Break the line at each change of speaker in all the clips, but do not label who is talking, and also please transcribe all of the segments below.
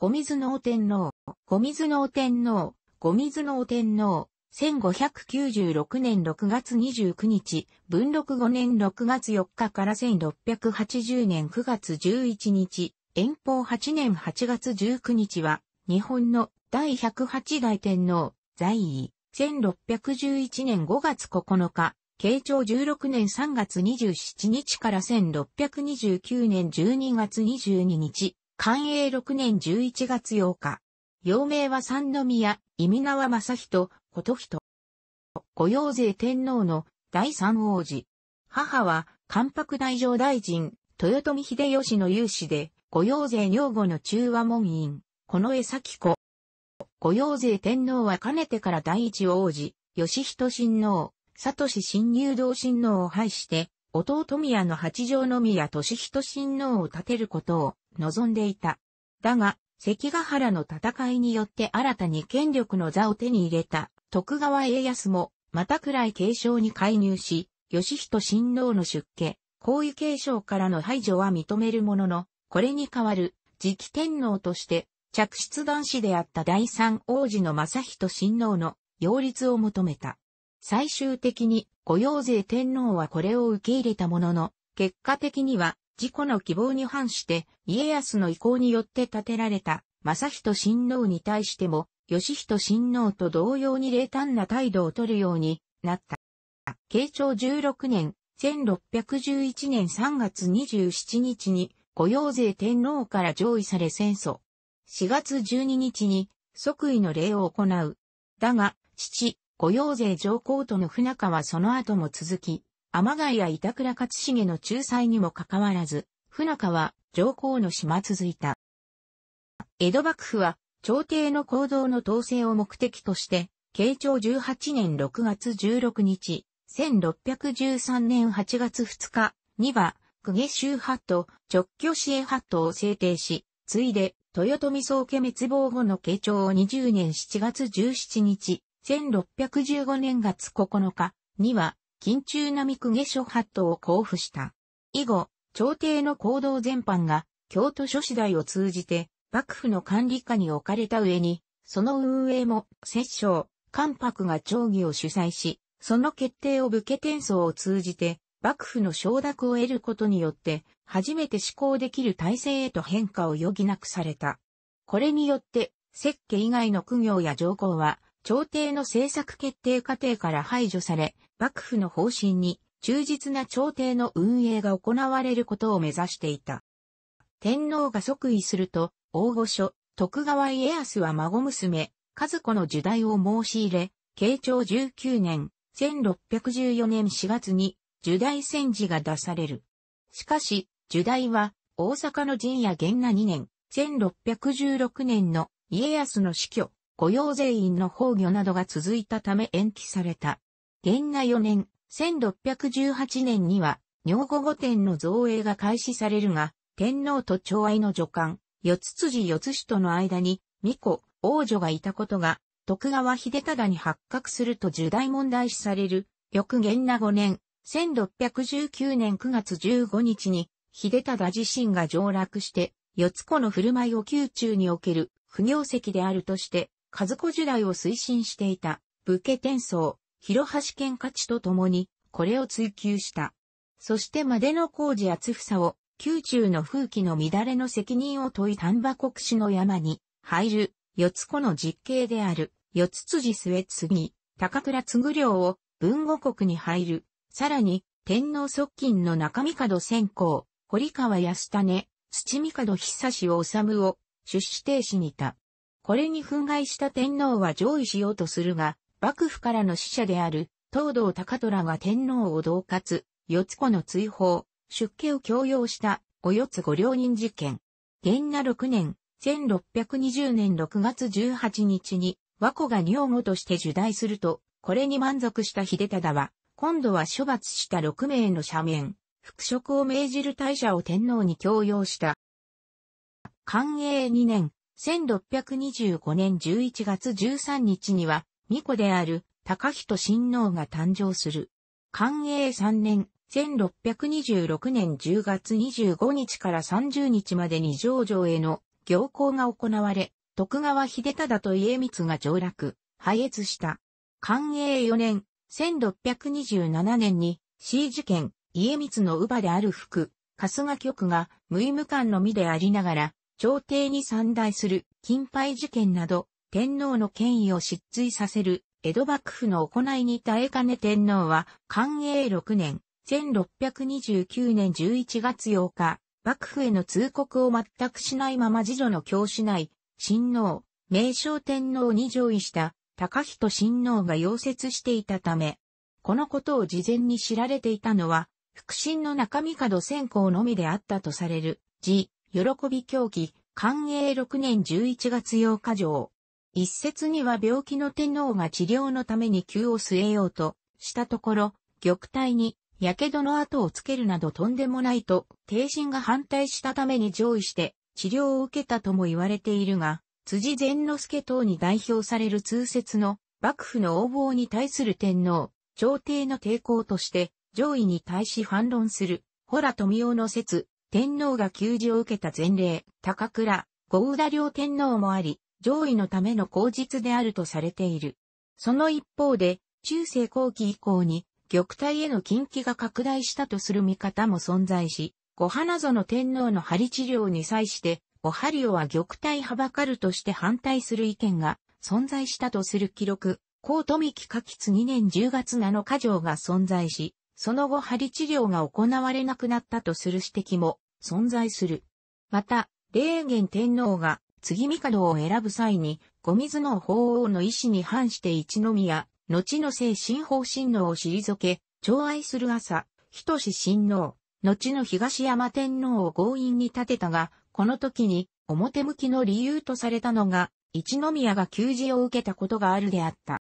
ご五水能天皇、ご五水能天皇、ご五水能天皇、1596年6月29日、文禄5年6月4日から1680年9月11日、遠方8年8月19日は、日本の第108代天皇、在位、1611年5月9日、慶長16年3月27日から1629年12月22日、寛永6年11月8日。幼名は三宮、意味名は正人、こと人。御用税天皇の第三王子。母は、関白大上大臣、豊臣秀吉の有志で、御用税女後の中和門院、この江崎子。御用税天皇はかねてから第一王子、義人親王、佐藤新入道親王を廃して、弟宮の八条宮俊人親王を建てることを望んでいた。だが、関ヶ原の戦いによって新たに権力の座を手に入れた徳川家康も、またくらい継承に介入し、義人親王の出家、皇位継承からの排除は認めるものの、これに代わる、次期天皇として、嫡出男子であった第三王子の正人親王の擁立を求めた。最終的に、御用税天皇はこれを受け入れたものの、結果的には、自己の希望に反して家康の意向によって建てられた正人親王に対しても、義人親王と同様に冷淡な態度を取るようになった。慶長16年、1611年3月27日に、御用税天皇から上位され戦争。4月12日に、即位の礼を行う。だが、父、御用税上皇との不仲はその後も続き、天谷や板倉勝重の仲裁にもかかわらず、船川は上皇の島続いた。江戸幕府は、朝廷の行動の統制を目的として、慶長18年6月16日、1613年8月2日には、公家州派と直居市営派とを制定し、ついで、豊臣宗家滅亡後の慶長を20年7月17日、1615年月9日には、金中並公家諸法度を交付した。以後、朝廷の行動全般が、京都諸次第を通じて、幕府の管理下に置かれた上に、その運営も、摂政、関白が町議を主催し、その決定を武家転送を通じて、幕府の承諾を得ることによって、初めて施行できる体制へと変化を余儀なくされた。これによって、設家以外の苦行や条項は、朝廷の政策決定過程から排除され、幕府の方針に忠実な朝廷の運営が行われることを目指していた。天皇が即位すると、大御所、徳川家康は孫娘、和子の受代を申し入れ、慶長19年、1614年4月に、受代戦時が出される。しかし、受代は、大阪の陣や元那2年、1616年の家康の死去、雇用全員の崩御などが続いたため延期された。元那4年、1618年には、尿後御殿の造営が開始されるが、天皇と長愛の助官、四つ辻四つ氏との間に、巫女、王女がいたことが、徳川秀忠に発覚すると重大問題視される、翌元那5年、1619年9月15日に、秀忠自身が上落して、四つ子の振る舞いを宮中における不業績であるとして、和子時代を推進していた、武家転送、広橋県価値とともに、これを追求した。そしてまでの工事厚房を、宮中の風紀の乱れの責任を問い丹波国史の山に、入る、四つ子の実刑である、四つ辻末次、高倉嗣領を、文後国に入る。さらに、天皇側近の中門先行、堀川安種、土門久志を治を、出資停止にた。これに憤慨した天皇は上位しようとするが、幕府からの使者である、東道高虎が天皇を同活、四つ子の追放、出家を強要した、お四つ御両人事件。元那六年、1620年6月18日に、和子が女房として受代すると、これに満足した秀忠は、今度は処罰した六名の赦免、復職を命じる大社を天皇に強要した。寛永二年、1625年11月13日には、巫女である高人親王が誕生する。寛永3年、1626年10月25日から30日までに上場への行幸が行われ、徳川秀忠と家光が上落、破越した。寛永4年、1627年に、C 事件、家光の乳母である福、春日局が、無意無感の身でありながら、朝廷に散大する、金牌事件など、天皇の権威を失墜させる江戸幕府の行いに耐えかね天皇は、寛永6年、1629年11月8日、幕府への通告を全くしないまま次女の教師内、親王、名正天皇に上位した高人親王が溶接していたため、このことを事前に知られていたのは、腹心の中身門先行のみであったとされる、自、喜び狂気、寛永6年11月8日上。一説には病気の天皇が治療のために灸を据えようとしたところ、玉体に火傷の跡をつけるなどとんでもないと、帝神が反対したために上位して治療を受けたとも言われているが、辻善之助等に代表される通説の幕府の横暴に対する天皇、朝廷の抵抗として上位に対し反論する、ほら富雄の説、天皇が給仕を受けた前例、高倉、郷田良天皇もあり、上位のための口実であるとされている。その一方で、中世後期以降に、玉体への近畿が拡大したとする見方も存在し、五花園天皇の針治療に際して、お針をは玉体はばかるとして反対する意見が存在したとする記録、高富木夏季2年10月7日条が存在し、その後針治療が行われなくなったとする指摘も存在する。また、霊元天皇が次帝を選ぶ際に、ご水の法王の意思に反して一宮、後の聖神法神皇を退け、長愛する朝、人志神皇、後の東山天皇を強引に立てたが、この時に表向きの理由とされたのが、一宮が給仕を受けたことがあるであった。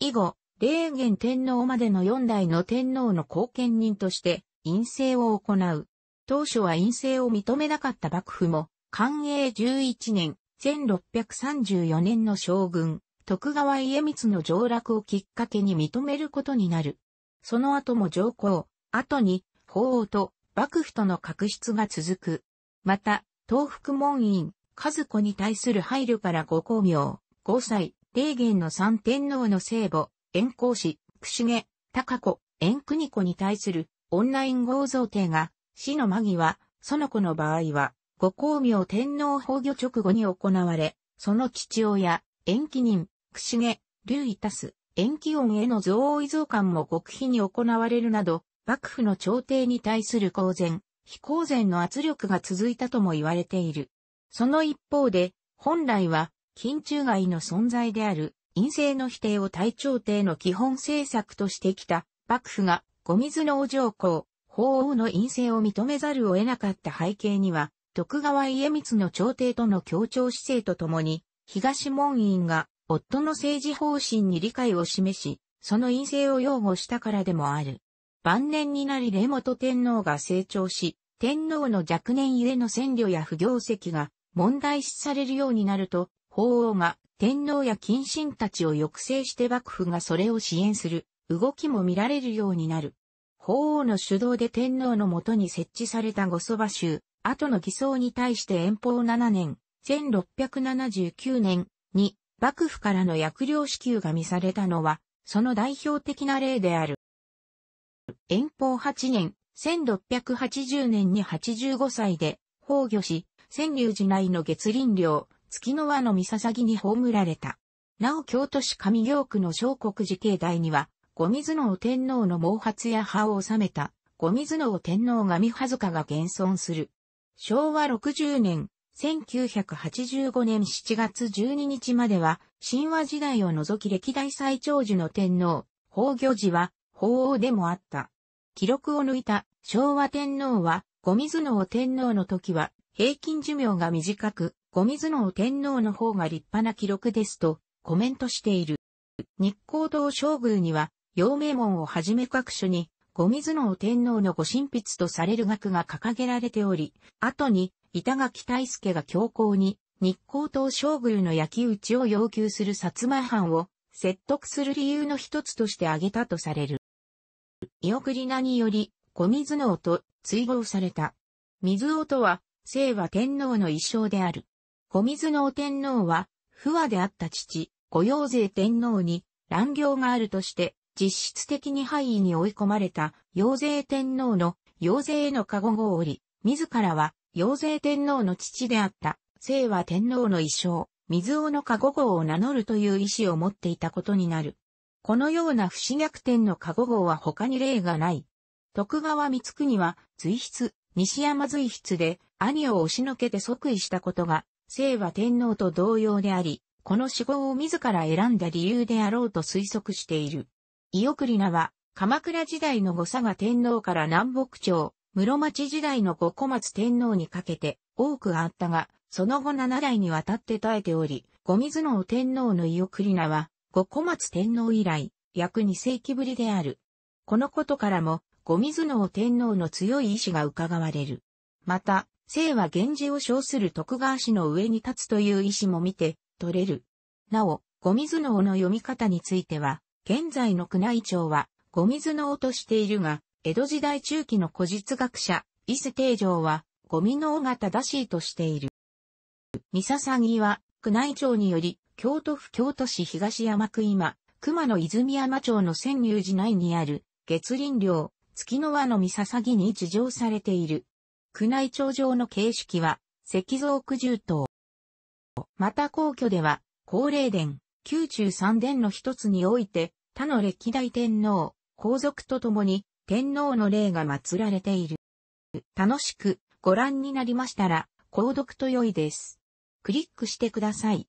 以後、霊元天皇までの四代の天皇の後見人として、陰性を行う。当初は陰性を認めなかった幕府も、寛永11年、1634年の将軍、徳川家光の上落をきっかけに認めることになる。その後も上皇、後に、法王と幕府との確執が続く。また、東福門院、和子に対する配慮から五公明、五歳、霊元の三天皇の聖母、遠光子、串毛、高子、遠国子に対するオンライン合造帝が、死の間際、その子の場合は、ご光明天皇崩御直後に行われ、その父親、延期人、串毛、竜イタス、延期音への増王遺贈官も極秘に行われるなど、幕府の朝廷に対する公然、非公然の圧力が続いたとも言われている。その一方で、本来は、近中外の存在である、陰性の否定を大朝廷の基本政策としてきた、幕府が、ご水の王上皇、法王の陰性を認めざるを得なかった背景には、徳川家光の朝廷との協調姿勢とともに、東門院が夫の政治方針に理解を示し、その陰性を擁護したからでもある。晩年になり根元天皇が成長し、天皇の若年ゆえの占領や不行績が問題視されるようになると、法皇が天皇や近親たちを抑制して幕府がそれを支援する動きも見られるようになる。法皇の主導で天皇のもとに設置された御蕎麦衆、後の偽装に対して遠方7年、1679年に幕府からの薬料支給が見されたのは、その代表的な例である。遠方8年、1680年に85歳で崩御し、川柳寺内の月林領、月の輪の三笹に葬られた。なお京都市上京区の小国寺境内には、五水の天皇の毛髪や葉を収めた、五水の天皇神葉塚が現存する。昭和60年、1985年7月12日までは、神話時代を除き歴代最長寿の天皇、法御寺は、法王でもあった。記録を抜いた昭和天皇は、五水能天皇の時は、平均寿命が短く、五水能天皇の方が立派な記録ですと、コメントしている。日光道将宮には、陽明門をはじめ各所に、後水能天皇の御神筆とされる額が掲げられており、後に板垣大助が強行に日光東将軍の焼き討ちを要求する薩摩藩を説得する理由の一つとして挙げたとされる。イ送り名により、小水能と追放された。水尾とは、聖和天皇の一生である。小水能天皇は、不和であった父、御用税天皇に、乱行があるとして、実質的に敗位に追い込まれた、陽勢天皇の、陽勢への加護号を折り、自らは、陽勢天皇の父であった、清和天皇の衣装、水尾の加護号を名乗るという意思を持っていたことになる。このような不死逆転の加護号は他に例がない。徳川光国は、随筆、西山随筆で、兄を押しのけて即位したことが、清和天皇と同様であり、この死後を自ら選んだ理由であろうと推測している。伊奥栗名は、鎌倉時代の後佐賀天皇から南北朝、室町時代の後小松天皇にかけて多くあったが、その後七代にわたって耐えており、後水野天皇の伊奥栗名は、後小松天皇以来、約二世紀ぶりである。このことからも、後水野天皇の強い意志が伺われる。また、生は源氏を称する徳川氏の上に立つという意志も見て、取れる。なお、後水野の読み方については、現在の宮内庁は、ミ図の尾としているが、江戸時代中期の古実学者、伊勢定城は、ゴミの尾が正しいとしている。三笹木は、宮内庁により、京都府京都市東山区今、熊野泉山町の仙入寺内にある、月林寮、月の輪の三笹木に地上されている。宮内庁上の形式は、石像九十頭。また皇居では、高霊殿、宮中三殿の一つにおいて、他の歴代天皇、皇族と共に天皇の霊が祀られている。楽しくご覧になりましたら、購読と良いです。クリックしてください。